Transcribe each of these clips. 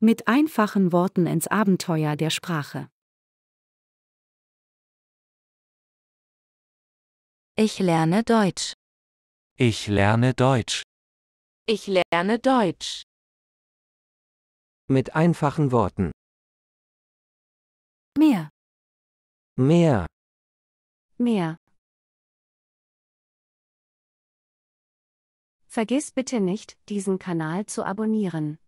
Mit einfachen Worten ins Abenteuer der Sprache. Ich lerne Deutsch. Ich lerne Deutsch. Ich lerne Deutsch. Mit einfachen Worten. Mehr. Mehr. Mehr. Vergiss bitte nicht, diesen Kanal zu abonnieren.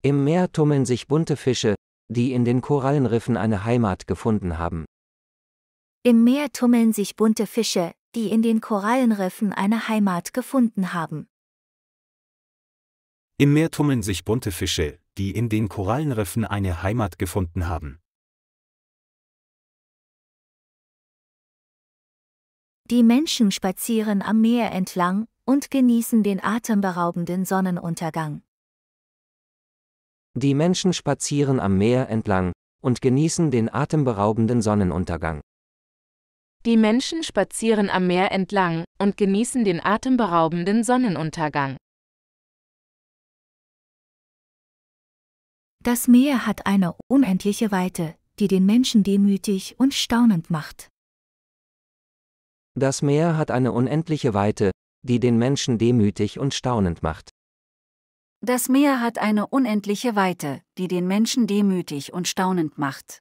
Im Meer tummeln sich bunte Fische, die in den Korallenriffen eine Heimat gefunden haben. Im Meer tummeln sich bunte Fische, die in den Korallenriffen eine Heimat gefunden haben. Im Meer tummeln sich bunte Fische, die in den Korallenriffen eine Heimat gefunden haben. Die Menschen spazieren am Meer entlang und genießen den atemberaubenden Sonnenuntergang. Die Menschen spazieren am Meer entlang und genießen den atemberaubenden Sonnenuntergang. Die Menschen spazieren am Meer entlang und genießen den atemberaubenden Sonnenuntergang. Das Meer hat eine unendliche Weite, die den Menschen demütig und staunend macht. Das Meer hat eine unendliche Weite, die den Menschen demütig und staunend macht. Das Meer hat eine unendliche Weite, die den Menschen demütig und staunend macht.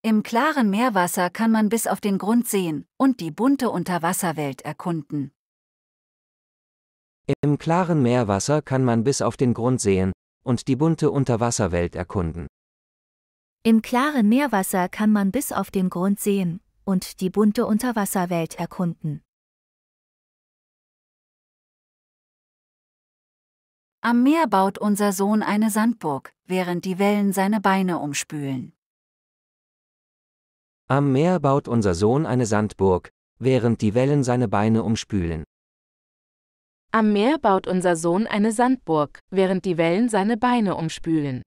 Im klaren Meerwasser kann man bis auf den Grund sehen und die bunte Unterwasserwelt erkunden. Im klaren Meerwasser kann man bis auf den Grund sehen und die bunte Unterwasserwelt erkunden. Im klaren Meerwasser kann man bis auf den Grund sehen und die bunte Unterwasserwelt erkunden. Am Meer baut unser Sohn eine Sandburg, während die Wellen seine Beine umspülen. Am Meer baut unser Sohn eine Sandburg, während die Wellen seine Beine umspülen. Am Meer baut unser Sohn eine Sandburg, während die Wellen seine Beine umspülen.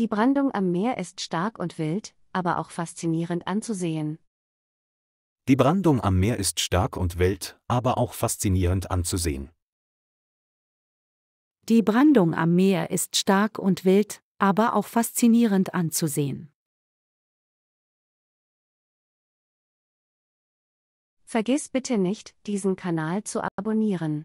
Die Brandung am Meer ist stark und wild, aber auch faszinierend anzusehen. Die Brandung am Meer ist stark und wild, aber auch faszinierend anzusehen. Die Brandung am Meer ist stark und wild, aber auch faszinierend anzusehen. Vergiss bitte nicht, diesen Kanal zu abonnieren.